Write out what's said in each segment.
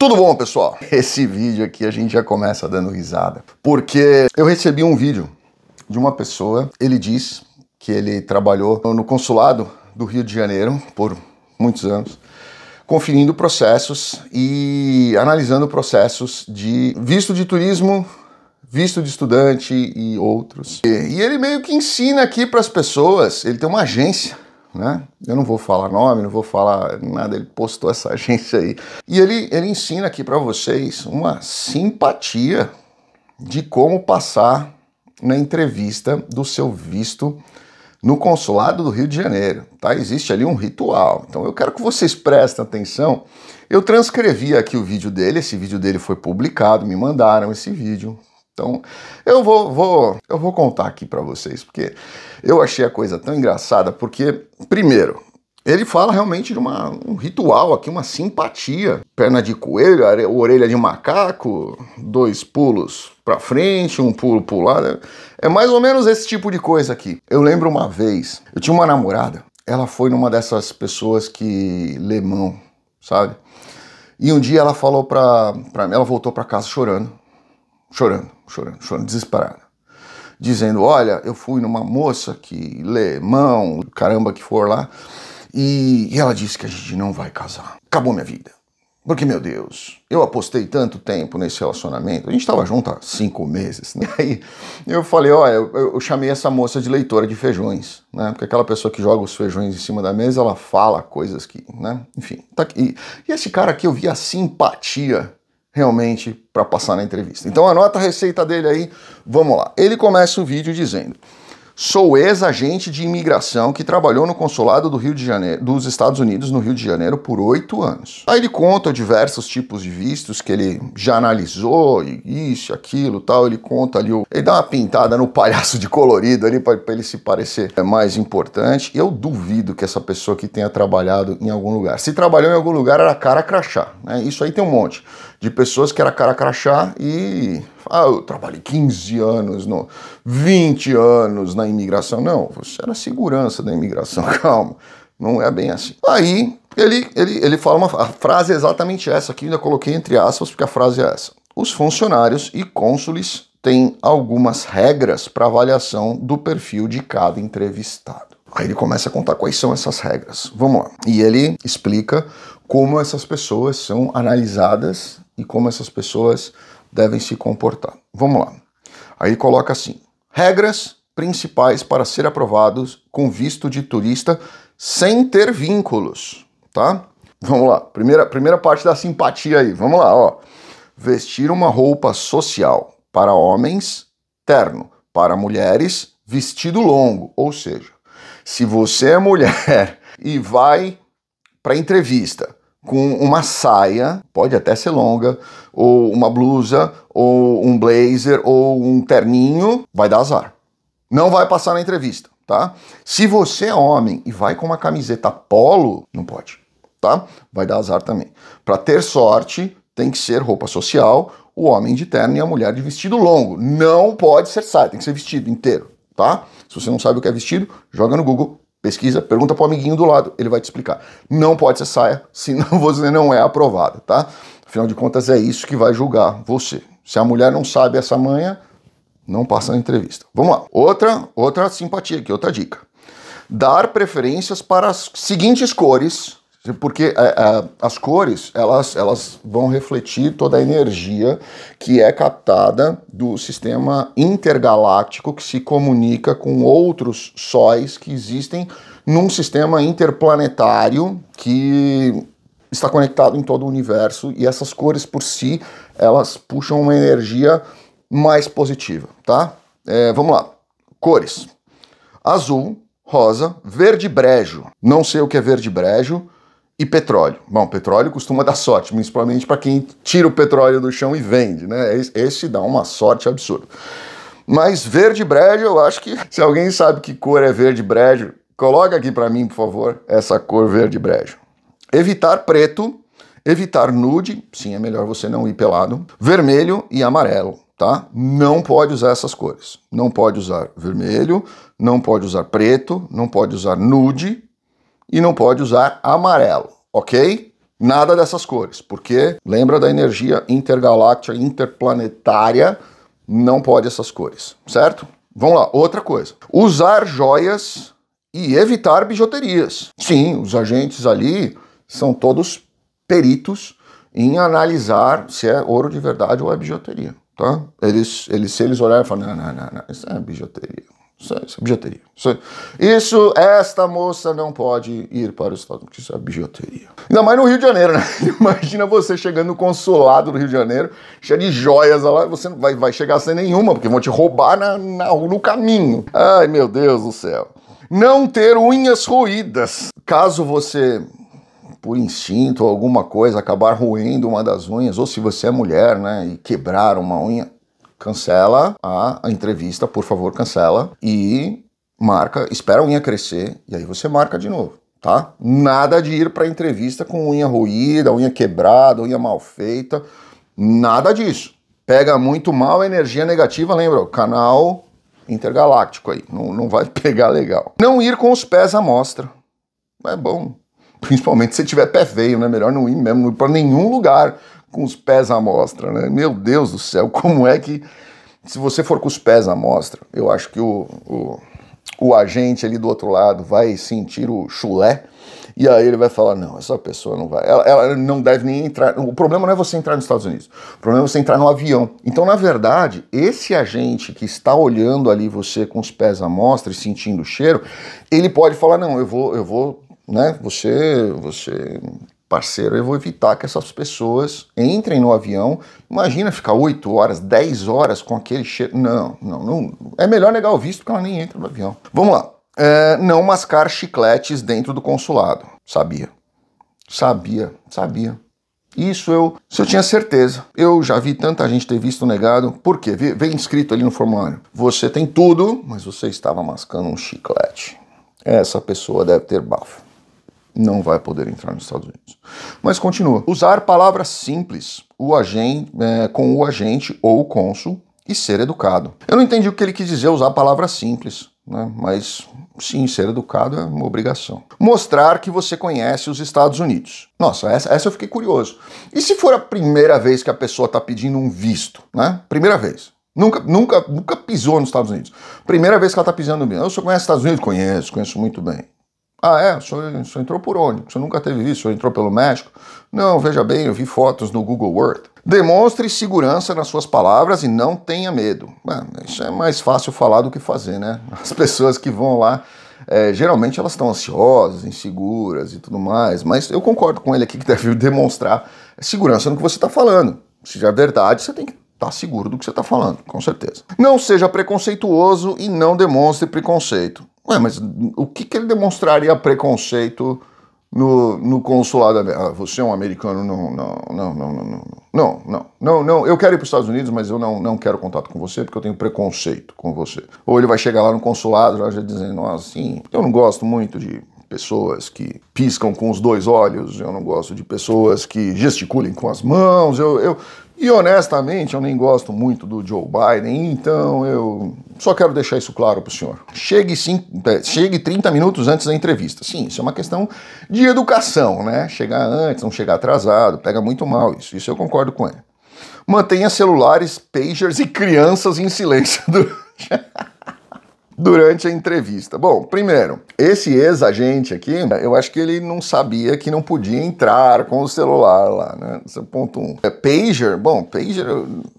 Tudo bom, pessoal? Esse vídeo aqui a gente já começa dando risada, porque eu recebi um vídeo de uma pessoa, ele diz que ele trabalhou no consulado do Rio de Janeiro por muitos anos, conferindo processos e analisando processos de visto de turismo, visto de estudante e outros. E ele meio que ensina aqui para as pessoas, ele tem uma agência né? Eu não vou falar nome, não vou falar nada, ele postou essa agência aí. E ele, ele ensina aqui para vocês uma simpatia de como passar na entrevista do seu visto no consulado do Rio de Janeiro, tá? Existe ali um ritual. Então eu quero que vocês prestem atenção. Eu transcrevi aqui o vídeo dele, esse vídeo dele foi publicado, me mandaram esse vídeo, então, eu vou, vou, eu vou contar aqui para vocês, porque eu achei a coisa tão engraçada, porque, primeiro, ele fala realmente de uma, um ritual aqui, uma simpatia. Perna de coelho, orelha de macaco, dois pulos para frente, um pulo pro lado. É mais ou menos esse tipo de coisa aqui. Eu lembro uma vez, eu tinha uma namorada, ela foi numa dessas pessoas que lê mão, sabe? E um dia ela falou pra, pra mim, ela voltou pra casa chorando chorando, chorando, chorando, desesperada. Dizendo: Olha, eu fui numa moça que lê mão, caramba que for lá, e, ela disse que a gente não vai casar. Acabou minha vida. Porque, meu Deus, eu apostei tanto tempo nesse relacionamento. A gente estava junto há cinco meses, né? Aí eu falei, olha, eu, eu, chamei essa moça de leitora de feijões, né? Porque aquela pessoa que joga os feijões em cima da mesa, ela fala coisas que, né? Enfim, tá aqui. E, e esse cara aqui, eu via simpatia realmente para passar na entrevista. Então anota a receita dele aí, vamos lá. Ele começa o vídeo dizendo: Sou ex-agente de imigração que trabalhou no consulado do Rio de Janeiro, dos Estados Unidos no Rio de Janeiro por oito anos. Aí ele conta diversos tipos de vistos que ele já analisou, isso, aquilo, tal. Ele conta ali, o... ele dá uma pintada no palhaço de colorido ali para ele se parecer é, mais importante. Eu duvido que essa pessoa que tenha trabalhado em algum lugar. Se trabalhou em algum lugar era cara crachá, né? Isso aí tem um monte de pessoas que era cara crachá e ah, eu trabalhei 15 anos, no, 20 anos na imigração. Não, você era segurança da imigração, calma. Não é bem assim. Aí ele, ele, ele fala uma a frase é exatamente essa, aqui ainda coloquei entre aspas, porque a frase é essa. Os funcionários e cônsules têm algumas regras para avaliação do perfil de cada entrevistado. Aí ele começa a contar quais são essas regras. Vamos lá. E ele explica como essas pessoas são analisadas e como essas pessoas devem se comportar. Vamos lá. Aí coloca assim: regras principais para ser aprovados com visto de turista sem ter vínculos, tá? Vamos lá. Primeira, primeira parte da simpatia aí. Vamos lá, ó. Vestir uma roupa social para homens, terno, para mulheres, vestido longo, ou seja, se você é mulher e vai para entrevista com uma saia, pode até ser longa, ou uma blusa, ou um blazer, ou um terninho, vai dar azar. Não vai passar na entrevista, tá? Se você é homem e vai com uma camiseta polo, não pode, tá? Vai dar azar também. Para ter sorte, tem que ser roupa social, o homem de terno e a mulher de vestido longo. Não pode ser saia, tem que ser vestido inteiro, tá? Se você não sabe o que é vestido, joga no Google, Pesquisa, pergunta para o amiguinho do lado, ele vai te explicar. Não pode ser saia, senão você não é aprovado, tá? Afinal de contas, é isso que vai julgar você. Se a mulher não sabe essa manha, não passa na entrevista. Vamos lá. Outra, outra simpatia aqui, outra dica. Dar preferências para as seguintes cores porque a, é, a, é, as cores elas, elas vão refletir toda a energia que é captada do sistema intergaláctico que se comunica com outros sóis que existem num sistema interplanetário que está conectado em todo o universo e essas cores por si elas puxam uma energia mais positiva, tá? É, vamos lá, cores: azul, rosa, verde brejo. Não sei o que é verde brejo e petróleo. Bom, petróleo costuma dar sorte, principalmente para quem tira o petróleo do chão e vende, né? Esse dá uma sorte absurda. Mas verde brejo, eu acho que se alguém sabe que cor é verde brejo, coloca aqui para mim, por favor, essa cor verde brejo. Evitar preto, evitar nude, sim, é melhor você não ir pelado. Vermelho e amarelo, tá? Não pode usar essas cores. Não pode usar vermelho, não pode usar preto, não pode usar nude, e não pode usar amarelo, ok? Nada dessas cores, porque lembra da energia intergaláctica, interplanetária, não pode essas cores, certo? Vamos lá, outra coisa. Usar joias e evitar bijuterias. Sim, os agentes ali são todos peritos em analisar se é ouro de verdade ou é bijuteria, tá? Eles, eles se eles olharem e falam, não, não, não, não, isso é bijuteria, é, isso é, bijuteria. Isso, é, isso, esta moça não pode ir para os Estados Unidos. Isso é bijuteria. Ainda mais no Rio de Janeiro, né? Imagina você chegando no consulado do Rio de Janeiro, cheio de joias lá, você não vai, vai chegar sem nenhuma, porque vão te roubar na, na, no caminho. Ai, meu Deus do céu. Não ter unhas roídas. Caso você por instinto ou alguma coisa, acabar roendo uma das unhas, ou se você é mulher, né, e quebrar uma unha, cancela a entrevista, por favor, cancela e marca, espera a unha crescer e aí você marca de novo, tá? Nada de ir para entrevista com unha ruída, unha quebrada, unha mal feita, nada disso. Pega muito mal energia negativa, lembra? canal intergaláctico aí, não, não vai pegar legal. Não ir com os pés à mostra, é bom. Principalmente se tiver pé feio, né? Melhor não ir mesmo, não ir para nenhum lugar com os pés à mostra, né? Meu Deus do céu, como é que se você for com os pés à mostra, eu acho que o, o, o agente ali do outro lado vai sentir o chulé e aí ele vai falar: não, essa pessoa não vai. Ela, ela, não deve nem entrar. O problema não é você entrar nos Estados Unidos. O problema é você entrar no avião. Então, na verdade, esse agente que está olhando ali você com os pés à mostra e sentindo o cheiro, ele pode falar: não, eu vou, eu vou, né? Você, você parceiro, eu vou evitar que essas pessoas entrem no avião. Imagina ficar 8 horas, 10 horas com aquele cheiro. Não, não, não. É melhor negar o visto que ela nem entra no avião. Vamos lá. É, não mascar chicletes dentro do consulado. Sabia. Sabia, sabia. Isso eu, isso eu tinha certeza. Eu já vi tanta gente ter visto negado. Por quê? Vem escrito ali no formulário. Você tem tudo, mas você estava mascando um chiclete. Essa pessoa deve ter bafo não vai poder entrar nos Estados Unidos. Mas continua. Usar palavras simples o agente, eh, é, com o agente ou o cônsul e ser educado. Eu não entendi o que ele quis dizer usar palavras simples, né? mas sim, ser educado é uma obrigação. Mostrar que você conhece os Estados Unidos. Nossa, essa, essa eu fiquei curioso. E se for a primeira vez que a pessoa está pedindo um visto, né? Primeira vez. Nunca, nunca, nunca pisou nos Estados Unidos. Primeira vez que ela está pisando no Eu só conheço os Estados Unidos? Conheço, conheço muito bem. Ah, é? O senhor, o senhor entrou por onde? O senhor nunca teve visto? O senhor entrou pelo México? Não, veja bem, eu vi fotos no Google Earth. Demonstre segurança nas suas palavras e não tenha medo. isso é mais fácil falar do que fazer, né? As pessoas que vão lá, é, geralmente elas estão ansiosas, inseguras e tudo mais, mas eu concordo com ele aqui que deve demonstrar segurança no que você está falando. Se é verdade, você tem que tá seguro do que você está falando, com certeza. Não seja preconceituoso e não demonstre preconceito. Ué, mas o que, que ele demonstraria preconceito no, no consulado? Ah, você é um americano? Não, não, não, não, não, não, não, não, não, não. Eu quero ir para os Estados Unidos, mas eu não, não quero contato com você porque eu tenho preconceito com você. Ou ele vai chegar lá no consulado lá já dizendo, assim, eu não gosto muito de pessoas que piscam com os dois olhos, eu não gosto de pessoas que gesticulem com as mãos, eu, eu, e honestamente, eu nem gosto muito do Joe Biden, então eu só quero deixar isso claro para o senhor. Chegue, cinco, é, chegue 30 minutos antes da entrevista. Sim, isso é uma questão de educação, né? Chegar antes, não chegar atrasado, pega muito mal isso. Isso eu concordo com ele. Mantenha celulares, pagers e crianças em silêncio. Do durante a entrevista. Bom, primeiro, esse ex-agente aqui, eu acho que ele não sabia que não podia entrar com o celular lá, né? Esse é o ponto um. É, pager, bom, pager...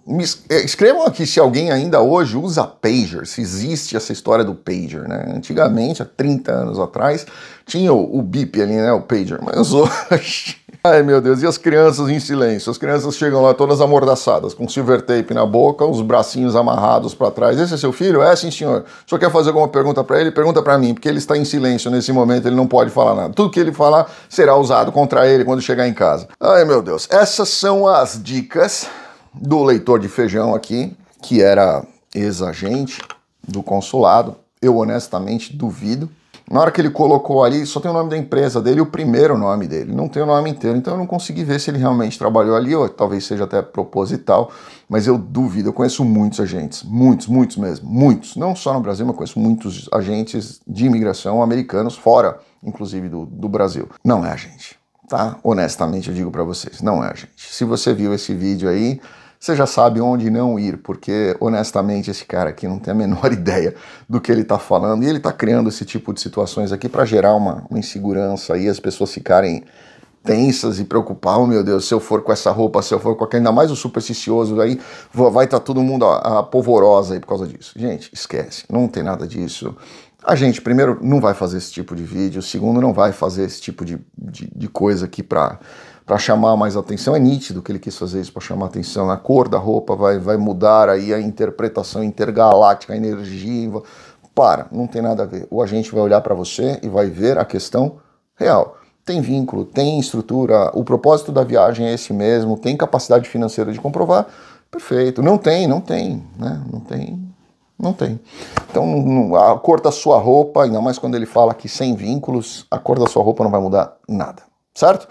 Me, é, escrevam aqui se alguém ainda hoje usa pager, se existe essa história do pager, né? Antigamente, há 30 anos atrás, tinha o, o bip ali, né? O pager, mas hoje... Ai meu Deus, e as crianças em silêncio? As crianças chegam lá todas amordaçadas, com silver tape na boca, os bracinhos amarrados para trás. Esse é seu filho? É, sim, senhor. O senhor quer fazer alguma pergunta para ele? Pergunta para mim, porque ele está em silêncio nesse momento, ele não pode falar nada. Tudo que ele falar será usado contra ele quando chegar em casa. Ai meu Deus, essas são as dicas do leitor de feijão aqui, que era ex-agente do consulado. Eu honestamente duvido na hora que ele colocou ali, só tem o nome da empresa dele e o primeiro nome dele, não tem o nome inteiro. Então eu não consegui ver se ele realmente trabalhou ali, ou talvez seja até proposital, mas eu duvido. Eu conheço muitos agentes, muitos, muitos mesmo, muitos. Não só no Brasil, mas conheço muitos agentes de imigração americanos fora, inclusive do, do Brasil. Não é a gente tá? Honestamente eu digo para vocês, não é a gente Se você viu esse vídeo aí, você já sabe onde não ir, porque honestamente esse cara aqui não tem a menor ideia do que ele está falando e ele está criando esse tipo de situações aqui para gerar uma, uma insegurança e as pessoas ficarem tensas e preocupar, oh meu Deus, se eu for com essa roupa, se eu for com aquela ainda mais o supersticioso, aí vai estar tá todo mundo a, a, polvorosa aí por causa disso. Gente, esquece, não tem nada disso. A gente, primeiro, não vai fazer esse tipo de vídeo, segundo, não vai fazer esse tipo de, de, de coisa aqui para para chamar mais atenção. É nítido que ele quis fazer isso para chamar atenção. A cor da roupa vai, vai mudar aí a interpretação intergaláctica, a energia. Para, não tem nada a ver. O agente vai olhar para você e vai ver a questão real. Tem vínculo, tem estrutura, o propósito da viagem é esse mesmo, tem capacidade financeira de comprovar. Perfeito. Não tem, não tem, né? Não tem, não tem. Então, a cor da sua roupa, ainda mais quando ele fala que sem vínculos, a cor da sua roupa não vai mudar nada certo?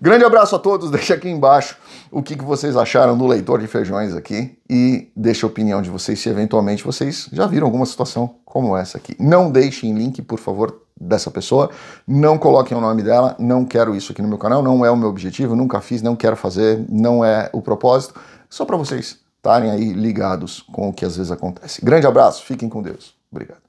Grande abraço a todos, deixa aqui embaixo o que, que vocês acharam do leitor de feijões aqui e deixa a opinião de vocês se eventualmente vocês já viram alguma situação como essa aqui. Não deixem link, por favor, dessa pessoa, não coloquem o nome dela, não quero isso aqui no meu canal, não é o meu objetivo, nunca fiz, não quero fazer, não é o propósito, só para vocês estarem aí ligados com o que às vezes acontece. Grande abraço, fiquem com Deus. Obrigado.